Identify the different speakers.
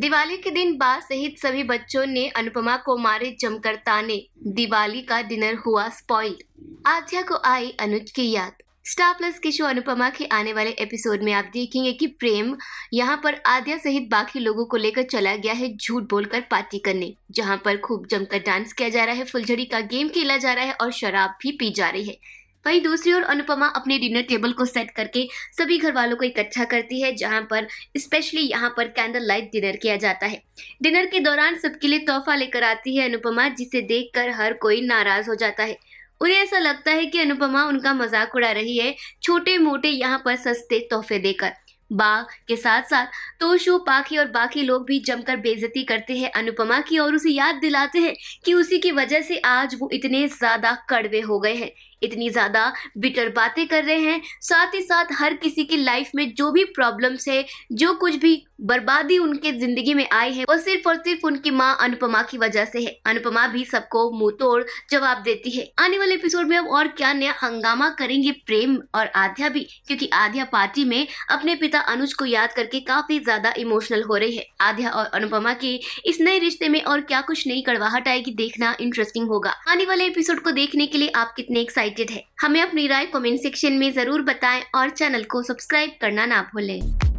Speaker 1: दिवाली के दिन बाल सहित सभी बच्चों ने अनुपमा को मारे जमकर ताने दिवाली का डिनर हुआ स्पॉइल आध्या को आई अनुज की याद स्टार प्लस के शो अनुपमा के आने वाले एपिसोड में आप देखेंगे कि प्रेम यहाँ पर आद्या सहित बाकी लोगों को लेकर चला गया है झूठ बोलकर पार्टी करने जहाँ पर खूब जमकर डांस किया जा रहा है फुलझड़ी का गेम खेला जा रहा है और शराब भी पी जा रही है वहीं दूसरी ओर अनुपमा अपने डिनर टेबल को सेट करके सभी घर वालों को इकट्ठा करती है जहां पर स्पेशली यहां पर कैंडल लाइट डिनर किया जाता है डिनर के दौरान सबके लिए तोहफा लेकर आती है अनुपमा जिसे देखकर हर कोई नाराज हो जाता है उन्हें ऐसा लगता है कि अनुपमा उनका मजाक उड़ा रही है छोटे मोटे यहाँ पर सस्ते तोहफे देकर बा के साथ साथ तोशु पाखी और बाकी लोग भी जमकर बेजती करते हैं अनुपमा की और उसे याद दिलाते हैं कि उसी की वजह से आज वो इतने ज्यादा कड़वे हो गए हैं इतनी ज़्यादा बिटर बातें कर रहे हैं साथ ही साथ हर किसी की लाइफ में जो भी प्रॉब्लम्स है जो कुछ भी बर्बादी उनके जिंदगी में आई है वो सिर्फ और सिर्फ उनकी माँ अनुपमा की वजह से है अनुपमा भी सबको मुंह तोड़ जवाब देती है आने वाले एपिसोड में अब और क्या नया हंगामा करेंगे प्रेम और आध्या भी क्योंकि आध्या पार्टी में अपने पिता अनुज को याद करके काफी ज्यादा इमोशनल हो रही है आध्या और अनुपमा के इस नए रिश्ते में और क्या कुछ नई कड़वाहट आएगी देखना इंटरेस्टिंग होगा आने वाले एपिसोड को देखने के लिए आप कितने एक्साइट एक्साइटेड है हमें अपनी राय कमेंट सेक्शन में जरूर बताएं और चैनल को सब्सक्राइब करना ना भूलें